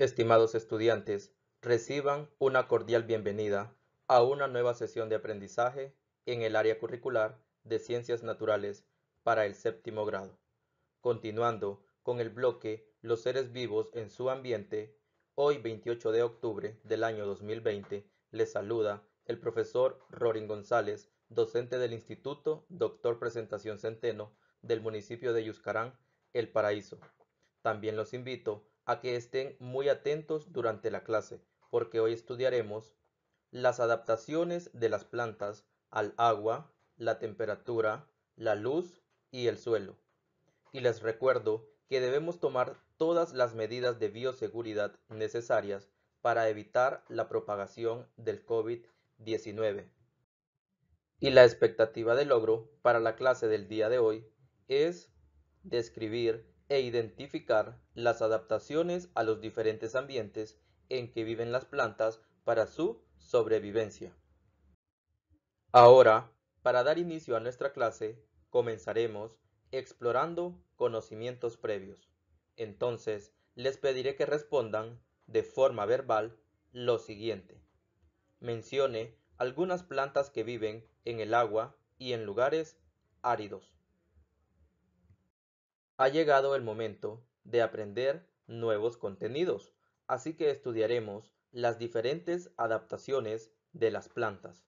Estimados estudiantes, reciban una cordial bienvenida a una nueva sesión de aprendizaje en el área curricular de Ciencias Naturales para el séptimo grado. Continuando con el bloque Los seres vivos en su ambiente, hoy 28 de octubre del año 2020 les saluda el profesor Rorin González, docente del Instituto Doctor Presentación Centeno del municipio de Yuscarán, El Paraíso. También los invito que estén muy atentos durante la clase, porque hoy estudiaremos las adaptaciones de las plantas al agua, la temperatura, la luz y el suelo. Y les recuerdo que debemos tomar todas las medidas de bioseguridad necesarias para evitar la propagación del COVID-19. Y la expectativa de logro para la clase del día de hoy es describir e identificar las adaptaciones a los diferentes ambientes en que viven las plantas para su sobrevivencia. Ahora, para dar inicio a nuestra clase, comenzaremos explorando conocimientos previos. Entonces, les pediré que respondan de forma verbal lo siguiente. Mencione algunas plantas que viven en el agua y en lugares áridos. Ha llegado el momento de aprender nuevos contenidos, así que estudiaremos las diferentes adaptaciones de las plantas.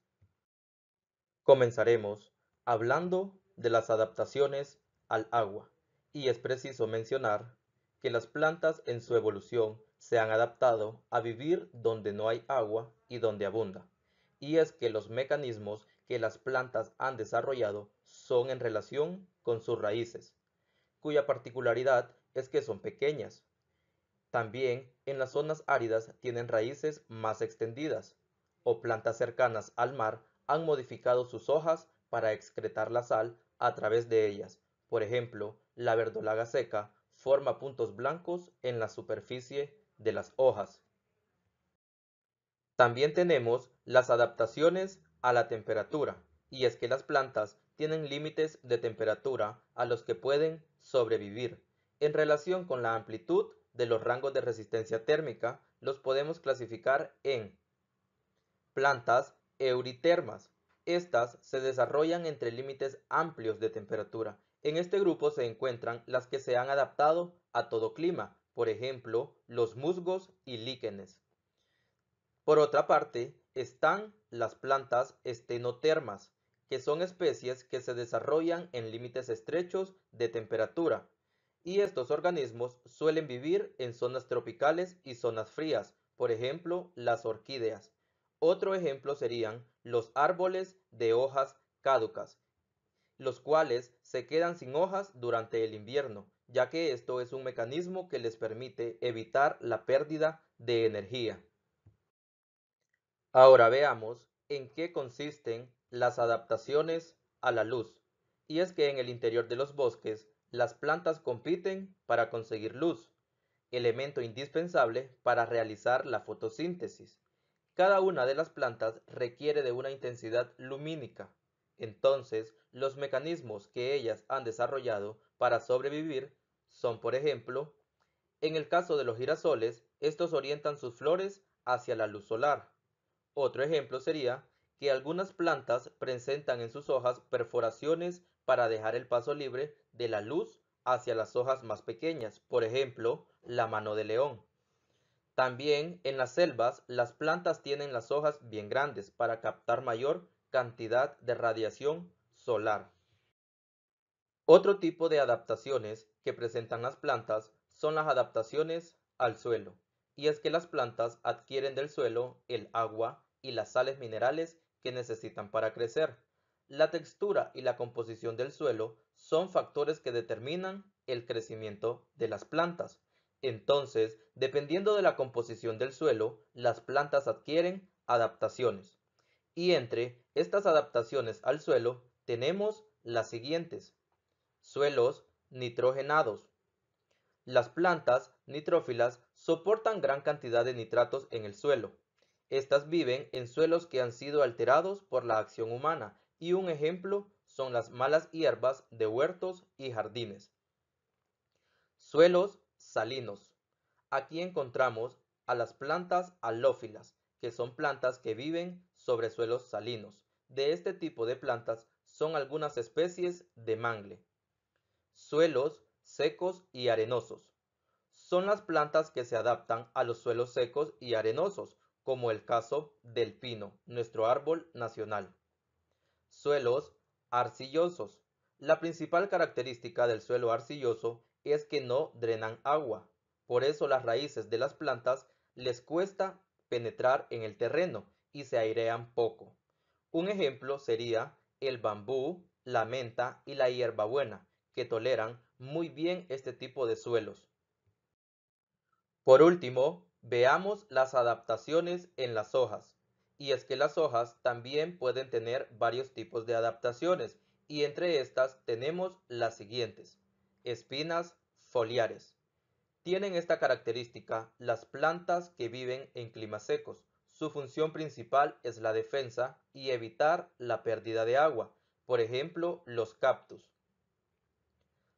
Comenzaremos hablando de las adaptaciones al agua, y es preciso mencionar que las plantas en su evolución se han adaptado a vivir donde no hay agua y donde abunda, y es que los mecanismos que las plantas han desarrollado son en relación con sus raíces, cuya particularidad es que son pequeñas. También en las zonas áridas tienen raíces más extendidas, o plantas cercanas al mar han modificado sus hojas para excretar la sal a través de ellas. Por ejemplo, la verdolaga seca forma puntos blancos en la superficie de las hojas. También tenemos las adaptaciones a la temperatura, y es que las plantas tienen límites de temperatura a los que pueden sobrevivir. En relación con la amplitud de los rangos de resistencia térmica, los podemos clasificar en plantas euritermas. Estas se desarrollan entre límites amplios de temperatura. En este grupo se encuentran las que se han adaptado a todo clima, por ejemplo, los musgos y líquenes. Por otra parte, están las plantas estenotermas, que son especies que se desarrollan en límites estrechos de temperatura, y estos organismos suelen vivir en zonas tropicales y zonas frías, por ejemplo, las orquídeas. Otro ejemplo serían los árboles de hojas caducas, los cuales se quedan sin hojas durante el invierno, ya que esto es un mecanismo que les permite evitar la pérdida de energía. Ahora veamos en qué consisten las adaptaciones a la luz. Y es que en el interior de los bosques, las plantas compiten para conseguir luz, elemento indispensable para realizar la fotosíntesis. Cada una de las plantas requiere de una intensidad lumínica. Entonces, los mecanismos que ellas han desarrollado para sobrevivir son, por ejemplo, en el caso de los girasoles, estos orientan sus flores hacia la luz solar. Otro ejemplo sería que algunas plantas presentan en sus hojas perforaciones para dejar el paso libre de la luz hacia las hojas más pequeñas, por ejemplo, la mano de león. También en las selvas las plantas tienen las hojas bien grandes para captar mayor cantidad de radiación solar. Otro tipo de adaptaciones que presentan las plantas son las adaptaciones al suelo, y es que las plantas adquieren del suelo el agua y las sales minerales que necesitan para crecer. La textura y la composición del suelo son factores que determinan el crecimiento de las plantas. Entonces, dependiendo de la composición del suelo, las plantas adquieren adaptaciones. Y entre estas adaptaciones al suelo tenemos las siguientes. Suelos nitrogenados. Las plantas nitrófilas soportan gran cantidad de nitratos en el suelo, estas viven en suelos que han sido alterados por la acción humana y un ejemplo son las malas hierbas de huertos y jardines. Suelos salinos. Aquí encontramos a las plantas halófilas, que son plantas que viven sobre suelos salinos. De este tipo de plantas son algunas especies de mangle. Suelos secos y arenosos. Son las plantas que se adaptan a los suelos secos y arenosos, como el caso del pino, nuestro árbol nacional. Suelos arcillosos. La principal característica del suelo arcilloso es que no drenan agua. Por eso las raíces de las plantas les cuesta penetrar en el terreno y se airean poco. Un ejemplo sería el bambú, la menta y la hierbabuena, que toleran muy bien este tipo de suelos. Por último, Veamos las adaptaciones en las hojas. Y es que las hojas también pueden tener varios tipos de adaptaciones y entre estas tenemos las siguientes. Espinas foliares. Tienen esta característica las plantas que viven en climas secos. Su función principal es la defensa y evitar la pérdida de agua, por ejemplo los cactus.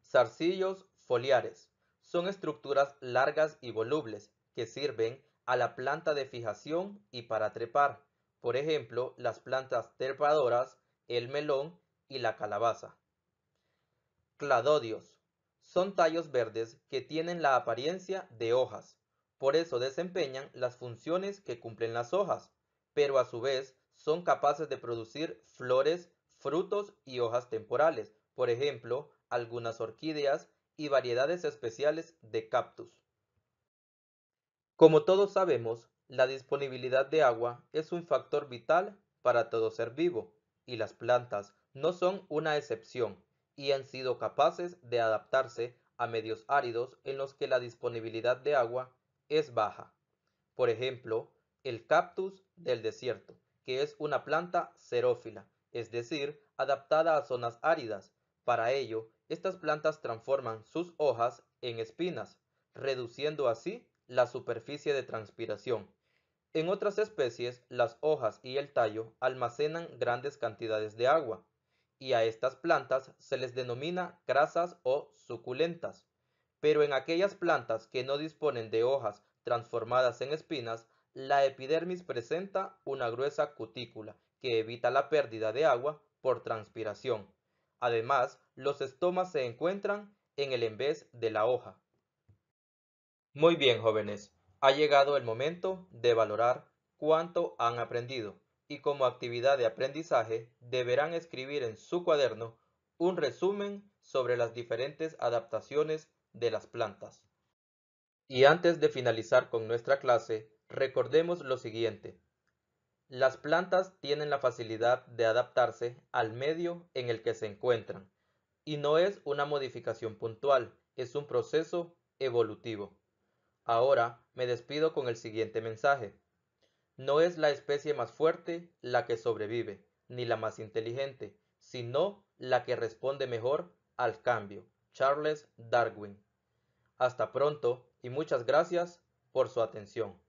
Zarcillos foliares. Son estructuras largas y volubles que sirven a la planta de fijación y para trepar, por ejemplo, las plantas trepadoras, el melón y la calabaza. Cladodios. Son tallos verdes que tienen la apariencia de hojas, por eso desempeñan las funciones que cumplen las hojas, pero a su vez son capaces de producir flores, frutos y hojas temporales, por ejemplo, algunas orquídeas y variedades especiales de cactus. Como todos sabemos, la disponibilidad de agua es un factor vital para todo ser vivo, y las plantas no son una excepción, y han sido capaces de adaptarse a medios áridos en los que la disponibilidad de agua es baja. Por ejemplo, el cactus del desierto, que es una planta xerófila, es decir, adaptada a zonas áridas. Para ello, estas plantas transforman sus hojas en espinas, reduciendo así la superficie de transpiración. En otras especies, las hojas y el tallo almacenan grandes cantidades de agua, y a estas plantas se les denomina grasas o suculentas. Pero en aquellas plantas que no disponen de hojas transformadas en espinas, la epidermis presenta una gruesa cutícula que evita la pérdida de agua por transpiración. Además, los estomas se encuentran en el envés de la hoja. Muy bien, jóvenes, ha llegado el momento de valorar cuánto han aprendido y como actividad de aprendizaje deberán escribir en su cuaderno un resumen sobre las diferentes adaptaciones de las plantas. Y antes de finalizar con nuestra clase, recordemos lo siguiente. Las plantas tienen la facilidad de adaptarse al medio en el que se encuentran, y no es una modificación puntual, es un proceso evolutivo. Ahora me despido con el siguiente mensaje. No es la especie más fuerte la que sobrevive, ni la más inteligente, sino la que responde mejor al cambio. Charles Darwin. Hasta pronto y muchas gracias por su atención.